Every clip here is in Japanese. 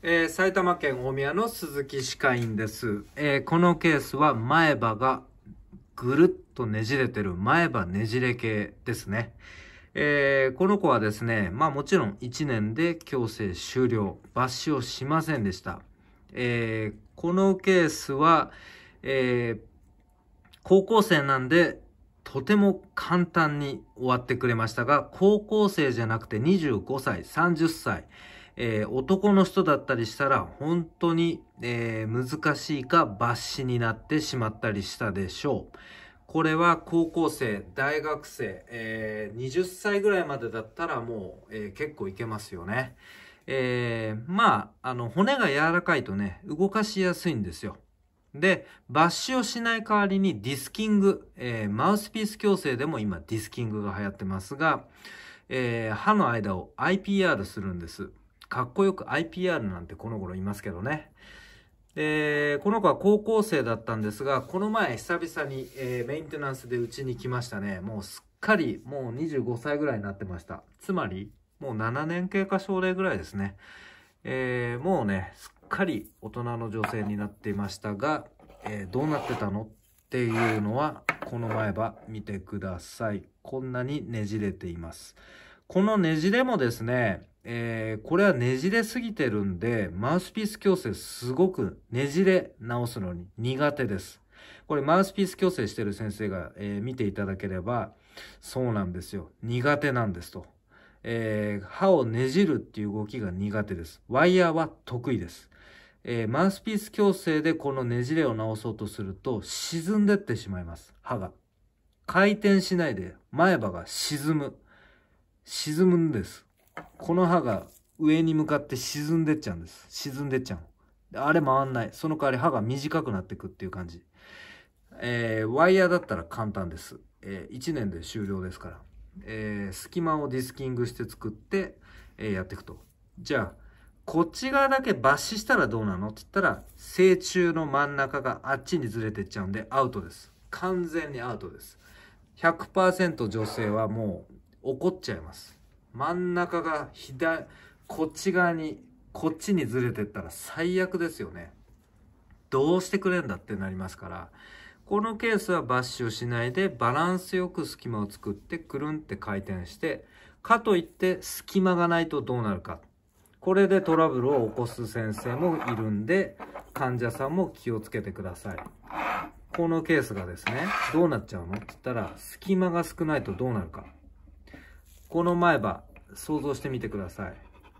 えー、埼玉県大宮の鈴木歯科医院です、えー、このケースは前歯がぐるっとねじれてる前歯ねじれ系ですね。えー、この子はですね、まあもちろん1年で矯正終了、抜歯をしませんでした。えー、このケースは、え高校生なんでとても簡単に終わってくれましたが、高校生じゃなくて25歳、30歳、えー、男の人だったりしたら本当に、えー、難しいか抜歯になってしまったりしたでしょう。これは高校生、大学生、えー、20歳ぐらいまでだったらもう、えー、結構いけますよね。えー、まあ、あの、骨が柔らかいとね、動かしやすいんですよ。で、抜歯をしない代わりにディスキング、えー、マウスピース矯正でも今ディスキングが流行ってますが、えー、歯の間を IPR するんです。かっこよく IPR なんてこの頃いますけどね。で、この子は高校生だったんですが、この前久々に、えー、メンテナンスでうちに来ましたね。もうすっかりもう25歳ぐらいになってました。つまり、もう7年経過症例ぐらいですね。えー、もうね、すっかり大人の女性になっていましたが、えー、どうなってたのっていうのは、この前歯見てください。こんなにねじれています。このねじれもですね、えー、これはねじれすぎてるんで、マウスピース矯正すごくねじれ直すのに苦手です。これマウスピース矯正してる先生が、えー、見ていただければ、そうなんですよ。苦手なんですと。えー、歯をねじるっていう動きが苦手です。ワイヤーは得意です。えー、マウスピース矯正でこのねじれを直そうとすると沈んでってしまいます。歯が。回転しないで前歯が沈む。沈むんです。この歯が上に向かって沈んでっちゃうんです沈んでっちゃうあれ回んないその代わり歯が短くなってくっていう感じえー、ワイヤーだったら簡単です、えー、1年で終了ですから、えー、隙間をディスキングして作って、えやっていくとじゃあこっち側だけ抜歯したらどうなのって言ったら成虫の真ん中があっちにずれてっちゃうんでアウトです完全にアウトです100%女性はもう怒っちゃいます真ん中が左、こっち側に、こっちにずれてったら最悪ですよね。どうしてくれんだってなりますから、このケースはバッシュしないでバランスよく隙間を作ってくるんって回転して、かといって隙間がないとどうなるか。これでトラブルを起こす先生もいるんで、患者さんも気をつけてください。このケースがですね、どうなっちゃうのって言ったら、隙間が少ないとどうなるか。この前歯想像してみてください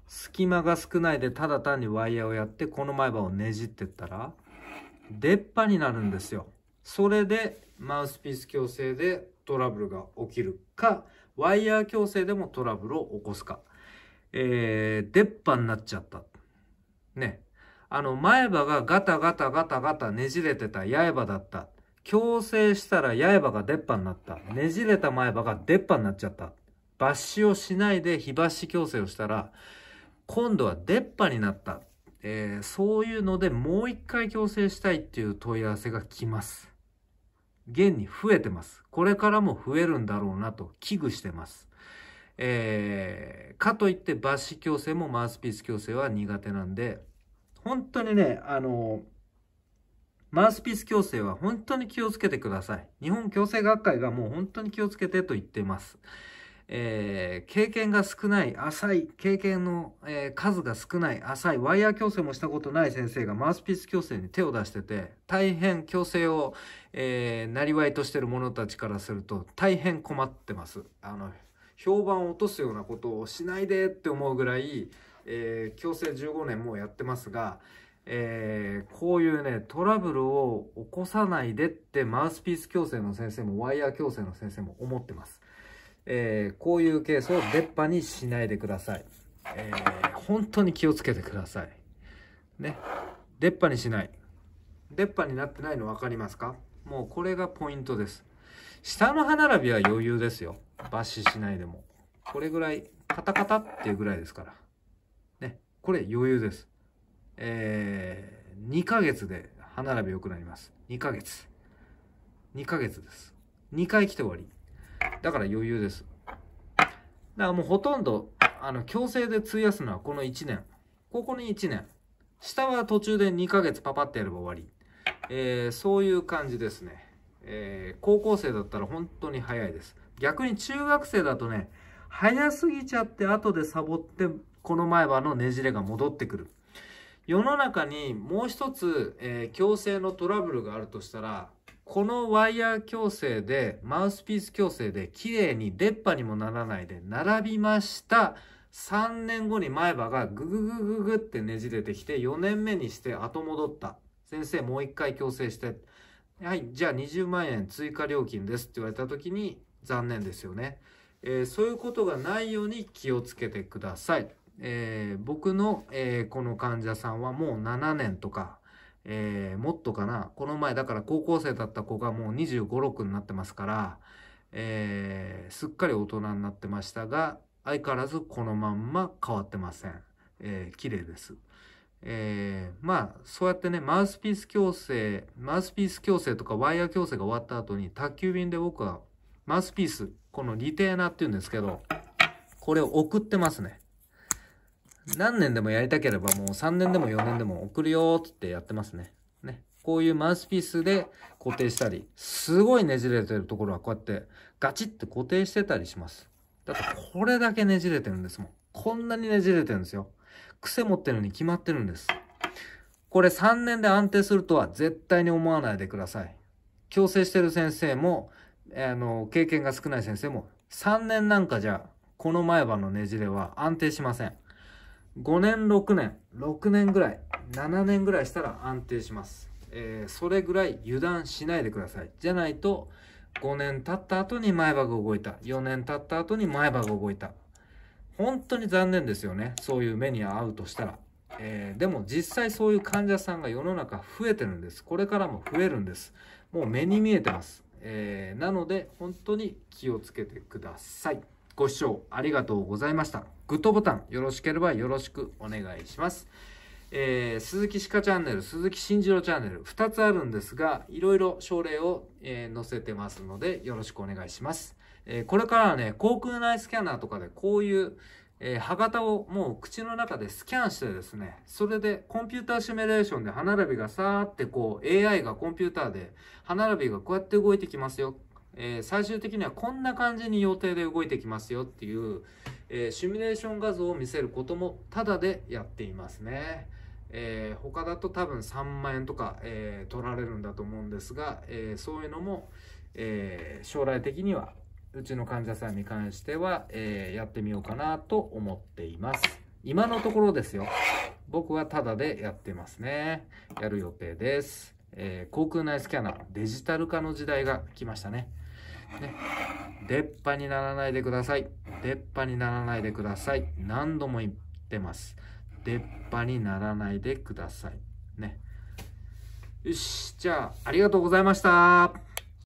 隙間が少ないでただ単にワイヤーをやってこの前歯をねじってったら出っ歯になるんですよそれでマウスピース矯正でトラブルが起きるかワイヤー矯正でもトラブルを起こすかえー、出っ歯になっちゃったねあの前歯がガタガタガタガタねじれてた八重歯だった矯正したら八重歯が出っ歯になったねじれた前歯が出っ歯になっちゃった抜歯をしないで非抜歯矯正をしたら、今度は出っ歯になった。えー、そういうのでもう一回矯正したいっていう問い合わせが来ます。現に増えてます。これからも増えるんだろうなと危惧してます。えー、かといって抜歯矯正もマウスピース矯正は苦手なんで、本当にね、あのマウスピース矯正は本当に気をつけてください。日本矯正学会がもう本当に気をつけてと言ってます。えー、経験が少ない、浅い、経験の、えー、数が少ない、浅い、ワイヤー矯正もしたことない先生がマウスピース矯正に手を出してて、大変矯正を、なりわいとしてる者たちからすると、大変困ってます。あの、評判を落とすようなことをしないでって思うぐらい、えー、矯正15年もやってますが、えー、こういうね、トラブルを起こさないでってマウスピース矯正の先生もワイヤー矯正の先生も思ってます。えー、こういうケースを出っ歯にしないでください。えー、本当に気をつけてください。ね。出っ歯にしない。出っ歯になってないの分かりますかもうこれがポイントです。下の歯並びは余裕ですよ。抜歯しないでも。これぐらい、カタカタっていうぐらいですから。ね。これ余裕です。えー、2ヶ月で歯並び良くなります。2ヶ月。2ヶ月です。2回来て終わり。だから余裕です。だからもうほとんど、あの、強制で費やすのはこの1年。ここに1年。下は途中で2ヶ月パパってやれば終わり。えー、そういう感じですね。えー、高校生だったら本当に早いです。逆に中学生だとね、早すぎちゃって後でサボって、この前歯のねじれが戻ってくる。世の中にもう一つ、えー、強制のトラブルがあるとしたら、このワイヤー矯正で、マウスピース矯正で、綺麗に出っ歯にもならないで、並びました。3年後に前歯がグググググってねじれてきて、4年目にして後戻った。先生、もう一回矯正して。はい、じゃあ20万円追加料金ですって言われた時に、残念ですよね。えー、そういうことがないように気をつけてください。えー、僕の、えー、この患者さんはもう7年とか、えー、もっとかな、この前だから高校生だった子がもう25、6になってますから、えー、すっかり大人になってましたが、相変わらずこのまんま変わってません。えー、綺麗です。えー、まあそうやってねマウスピース矯正マウスピース矯正とかワイヤー矯正が終わった後に宅急便で僕はマウスピースこのリテーナーっていうんですけどこれを送ってますね何年でもやりたければもう3年でも4年でも送るよーってやってますね。ね。こういうマウスピースで固定したり、すごいねじれてるところはこうやってガチって固定してたりします。だってこれだけねじれてるんですもん。こんなにねじれてるんですよ。癖持ってるのに決まってるんです。これ3年で安定するとは絶対に思わないでください。強制してる先生も、あの、経験が少ない先生も、3年なんかじゃ、この前歯のねじれは安定しません。5年6年6年ぐらい7年ぐらいしたら安定します、えー、それぐらい油断しないでくださいじゃないと5年経った後に前歯が動いた4年経った後に前歯が動いた本当に残念ですよねそういう目に遭うとしたら、えー、でも実際そういう患者さんが世の中増えてるんですこれからも増えるんですもう目に見えてます、えー、なので本当に気をつけてくださいご視聴ありがとうございました。グッドボタンよろしければよろしくお願いします。えー、鈴木鹿チャンネル、鈴木慎次郎チャンネル、2つあるんですが、いろいろ症例を、えー、載せてますので、よろしくお願いします。えー、これからはね、口腔内スキャナーとかで、こういう、えー、歯型をもう口の中でスキャンしてですね、それでコンピューターシミュレーションで歯並びがさーってこう、AI がコンピューターで、歯並びがこうやって動いてきますよえー、最終的にはこんな感じに予定で動いてきますよっていう、えー、シミュレーション画像を見せることもタダでやっていますね。えー、他だと多分3万円とか、え取られるんだと思うんですが、えそういうのも、え将来的にはうちの患者さんに関しては、えやってみようかなと思っています。今のところですよ。僕はタダでやってますね。やる予定です。えー、航空内スキャナー、デジタル化の時代が来ましたね。ね。出っ歯にならないでください。出っ歯にならないでください。何度も言ってます。出っ歯にならないでください。ね。よし。じゃあ、ありがとうございました。